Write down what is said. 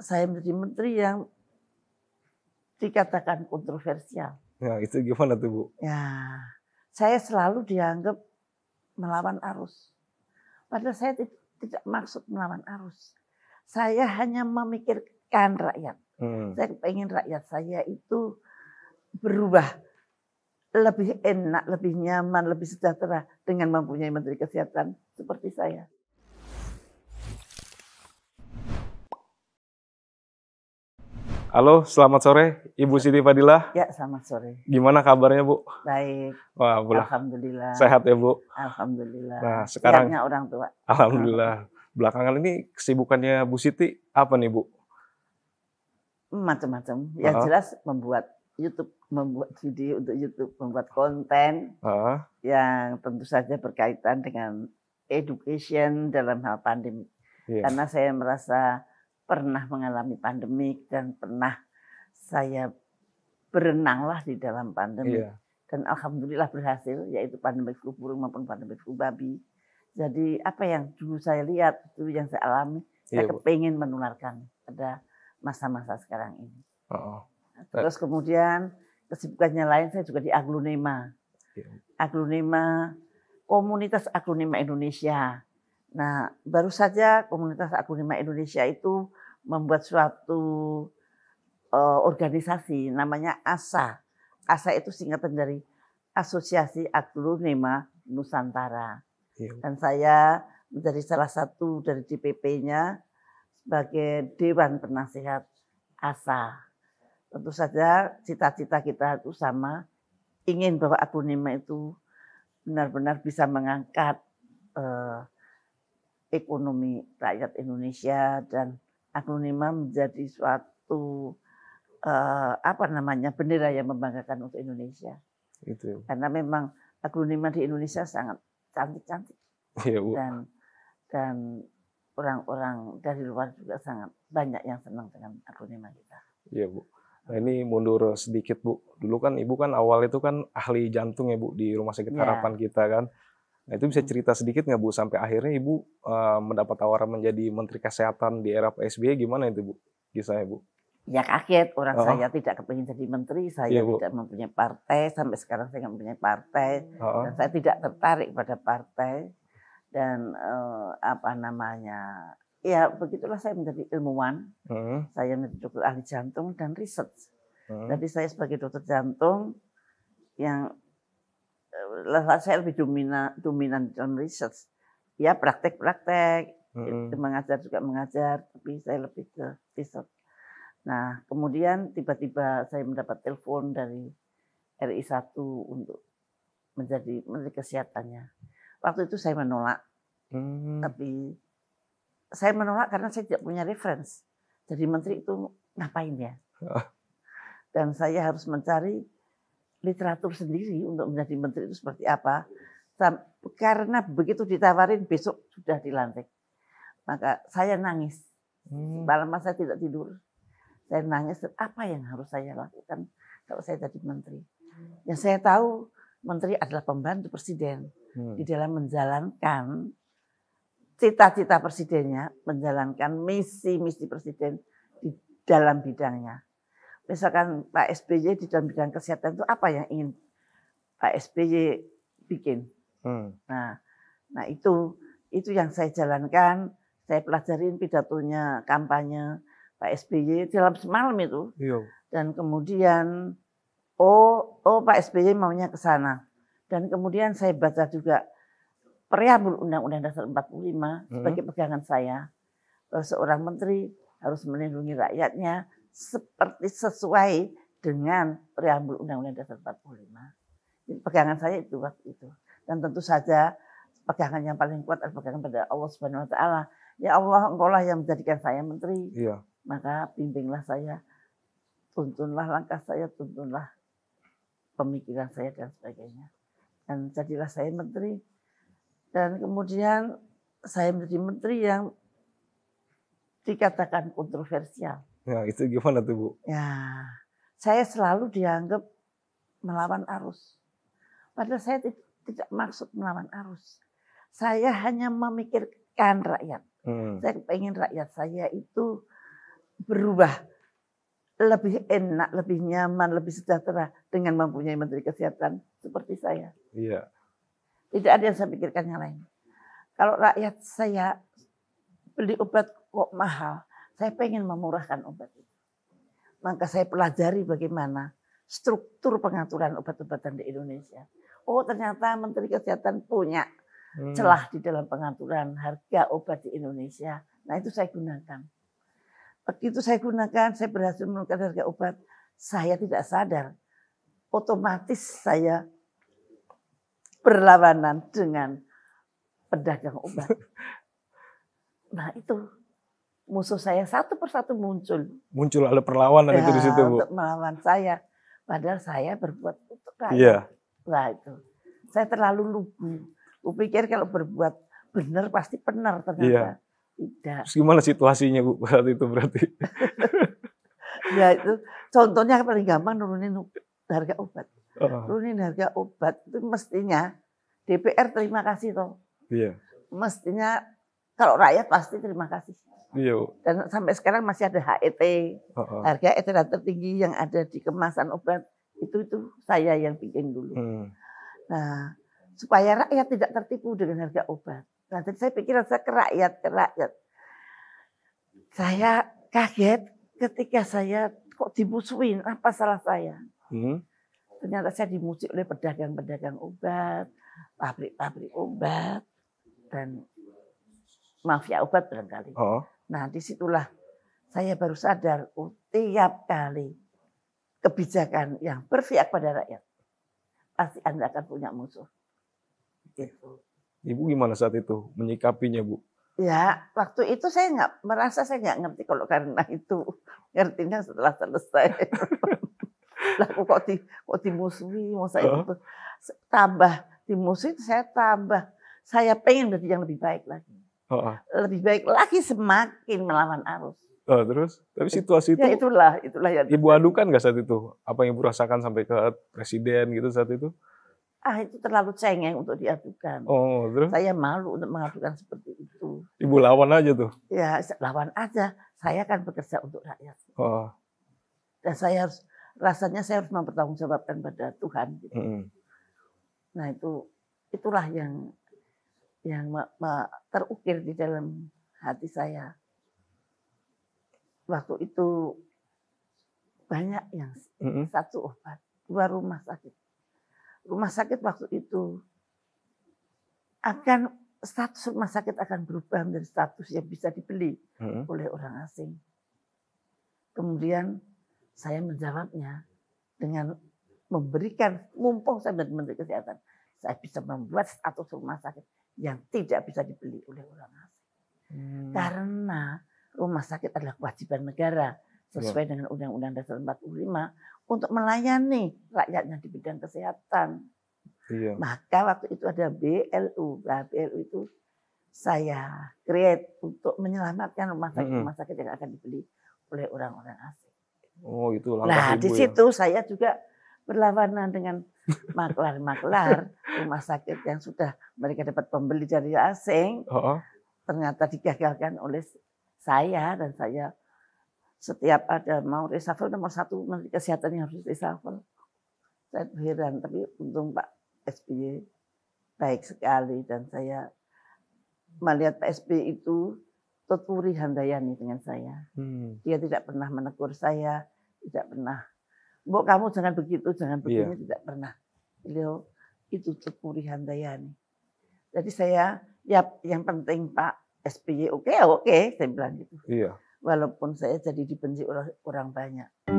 saya menjadi menteri yang dikatakan kontroversial. Ya, itu gimana tuh Bu? Ya, saya selalu dianggap melawan arus. Padahal saya tidak maksud melawan arus. Saya hanya memikirkan rakyat. Hmm. Saya ingin rakyat saya itu berubah lebih enak, lebih nyaman, lebih sejahtera dengan mempunyai menteri kesehatan seperti saya. Halo, selamat sore Ibu Siti Fadilah. Ya, selamat sore. Gimana kabarnya Bu? Baik. Wah, Bu. Alhamdulillah. Sehat ya Bu? Alhamdulillah. Nah, sekarang. Siangnya orang tua. Alhamdulillah. Belakangan ini kesibukannya Bu Siti apa nih Bu? Macam-macam. Ya uh -huh. jelas membuat YouTube, membuat video untuk YouTube, membuat konten uh -huh. yang tentu saja berkaitan dengan education dalam hal pandemi. Yeah. Karena saya merasa pernah mengalami pandemik dan pernah saya berenanglah di dalam pandemi. Yeah. Dan alhamdulillah berhasil yaitu pandemi flu burung maupun pandemi flu babi. Jadi apa yang dulu saya lihat itu yang saya alami, yeah, saya iya, kepengen menularkan pada masa-masa sekarang ini. oh, -oh. Terus kemudian kesibukannya lain saya juga di aglonema. Yeah. Aglonema komunitas aglonema Indonesia Nah, baru saja komunitas Akunima Indonesia itu membuat suatu uh, organisasi namanya ASA. ASA itu singkatan dari Asosiasi Akunima Nusantara. Iya. Dan saya menjadi salah satu dari DPP-nya sebagai Dewan Penasehat ASA. Tentu saja cita-cita kita itu sama, ingin bahwa akunima itu benar-benar bisa mengangkat uh, ekonomi rakyat Indonesia dan Aglonema menjadi suatu uh, apa namanya bendera yang membanggakan untuk Indonesia. Itu. Ya. Karena memang Aglonema di Indonesia sangat cantik-cantik ya, dan dan orang-orang dari luar juga sangat banyak yang senang dengan Aglonema kita. Iya Bu. Nah, ini mundur sedikit Bu. Dulu kan Ibu kan awal itu kan ahli jantung ya Bu di Rumah Sakit ya. Harapan kita kan. Nah itu bisa cerita sedikit nggak Bu sampai akhirnya Ibu uh, mendapat tawaran menjadi Menteri Kesehatan di era Pak SBY gimana itu Bu kisahnya Bu? Ya kaget orang uh saya tidak kepingin jadi menteri, saya ya, tidak mempunyai partai sampai sekarang saya nggak mempunyai partai uh dan saya tidak tertarik pada partai dan uh, apa namanya ya begitulah saya menjadi ilmuwan, uh saya menjadi dokter ahli jantung dan riset. uh Jadi saya sebagai dokter jantung yang saya lebih dominan dominan dalam research. Ya praktek-praktek, mm-hmm. mengajar juga mengajar, tapi saya lebih ke research. Nah, kemudian tiba-tiba saya mendapat telepon dari RI 1 untuk menjadi menteri kesehatannya. Waktu itu saya menolak. Mm-hmm. Tapi saya menolak karena saya tidak punya reference. Jadi menteri itu ngapain ya? Dan saya harus mencari literatur sendiri untuk menjadi menteri itu seperti apa. Karena begitu ditawarin besok sudah dilantik. Maka saya nangis. Hmm. Malam saya tidak tidur. Saya nangis, apa yang harus saya lakukan kalau saya jadi menteri. Yang saya tahu menteri adalah pembantu presiden. Hmm. Di dalam menjalankan cita-cita presidennya, menjalankan misi-misi presiden di dalam bidangnya misalkan Pak SBY di dalam bidang kesehatan itu apa yang ingin Pak SBY bikin. Hmm. Nah, nah itu itu yang saya jalankan, saya pelajarin pidatonya, kampanye Pak SBY dalam semalam itu. Yo. Iya. Dan kemudian oh oh Pak SBY maunya ke sana. Dan kemudian saya baca juga preambul Undang-Undang Dasar 45 hmm. sebagai pegangan saya seorang menteri harus melindungi rakyatnya, seperti sesuai dengan preambul Undang-Undang Dasar 45. Jadi pegangan saya itu waktu itu. Dan tentu saja pegangan yang paling kuat adalah pegangan pada Allah Subhanahu wa taala. Ya Allah, Engkau lah yang menjadikan saya menteri. Iya. Maka bimbinglah saya, tuntunlah langkah saya, tuntunlah pemikiran saya dan sebagainya. Dan jadilah saya menteri. Dan kemudian saya menjadi menteri yang dikatakan kontroversial ya itu gimana tuh, Bu? Ya, saya selalu dianggap melawan arus. Padahal saya tidak maksud melawan arus. Saya hanya memikirkan rakyat. Hmm. Saya pengen rakyat saya itu berubah lebih enak, lebih nyaman, lebih sejahtera dengan mempunyai menteri kesehatan seperti saya. Iya. Tidak ada yang saya pikirkan yang lain. Kalau rakyat saya beli obat kok mahal, saya pengen memurahkan obat itu. Maka saya pelajari bagaimana struktur pengaturan obat-obatan di Indonesia. Oh ternyata Menteri Kesehatan punya hmm. celah di dalam pengaturan harga obat di Indonesia. Nah itu saya gunakan. Begitu saya gunakan, saya berhasil menurunkan harga obat. Saya tidak sadar. Otomatis saya berlawanan dengan pedagang obat. Nah itu musuh saya satu persatu muncul. Muncul ada perlawanan ya, itu di situ, Bu. Untuk melawan saya. Padahal saya berbuat itu kan. Iya. Nah itu. Saya terlalu lugu. Kupikir kalau berbuat benar pasti benar ternyata. Iya. Tidak. Terus gimana situasinya Bu saat itu berarti? ya itu contohnya paling gampang nurunin harga obat. Oh. Nurunin harga obat itu mestinya DPR terima kasih toh. Iya. Mestinya kalau rakyat pasti terima kasih. Iya. Dan sampai sekarang masih ada e HET. Uh -uh. Harga eteran tertinggi yang ada di kemasan obat itu itu saya yang bikin dulu. Hmm. Nah, supaya rakyat tidak tertipu dengan harga obat. Nah, jadi saya pikir saya ke rakyat, ke rakyat. Saya kaget ketika saya kok dimusuhin, apa salah saya? Hmm. Ternyata saya dimusik oleh pedagang-pedagang obat, pabrik-pabrik obat, dan mafia obat barangkali. Oh. Nah disitulah saya baru sadar oh, tiap kali kebijakan yang berpihak pada rakyat pasti Anda akan punya musuh. Gitu. Ibu gimana saat itu menyikapinya, Bu? Ya, waktu itu saya nggak merasa saya nggak ngerti kalau karena itu ngertinya kan setelah selesai. lah kok di kok dimusuhi, mau saya itu tambah dimusuhi saya tambah saya pengen jadi yang lebih baik lagi. Lebih baik lagi semakin melawan arus. Oh, terus? Tapi situasi ya, itu... Ya itulah, itulah yang Ibu adukan gak saat itu? Apa yang Ibu rasakan sampai ke presiden gitu saat itu? Ah, itu terlalu cengeng untuk diadukan. Oh, terus? Saya malu untuk mengadukan seperti itu. Ibu lawan aja tuh? Ya, lawan aja. Saya kan bekerja untuk rakyat. Oh. Dan saya harus, rasanya saya harus mempertanggungjawabkan pada Tuhan. Gitu. -hmm. Nah, itu itulah yang yang terukir di dalam hati saya. Waktu itu banyak yang satu obat, dua rumah sakit. Rumah sakit waktu itu akan status rumah sakit akan berubah menjadi status yang bisa dibeli oleh orang asing. Kemudian saya menjawabnya dengan memberikan mumpung saya menteri kesehatan saya bisa membuat satu rumah sakit yang tidak bisa dibeli oleh orang asing. Hmm. Karena rumah sakit adalah kewajiban negara sesuai ya. dengan Undang-Undang Dasar 45 untuk melayani rakyatnya di bidang kesehatan. Iya. Maka waktu itu ada BLU. Nah, BLU itu saya create untuk menyelamatkan rumah sakit rumah sakit yang akan dibeli oleh orang-orang asing. Oh, itu Nah, di ya. situ ya? saya juga berlawanan dengan maklar-maklar rumah sakit yang sudah mereka dapat pembeli dari asing, oh. ternyata digagalkan oleh saya dan saya setiap ada mau reshuffle nomor satu menteri kesehatan yang harus reshuffle. Saya heran, tapi untung Pak SBY baik sekali dan saya melihat Pak SBY itu Tuturi Handayani dengan saya. Hmm. Dia tidak pernah menegur saya, tidak pernah Bu kamu jangan begitu, jangan iya. begini yeah. tidak pernah. Beliau itu Tukuri Handayani. Jadi saya ya yang penting Pak SBY oke okay, ya oke okay, saya bilang gitu. Iya. Walaupun saya jadi dibenci orang, orang banyak.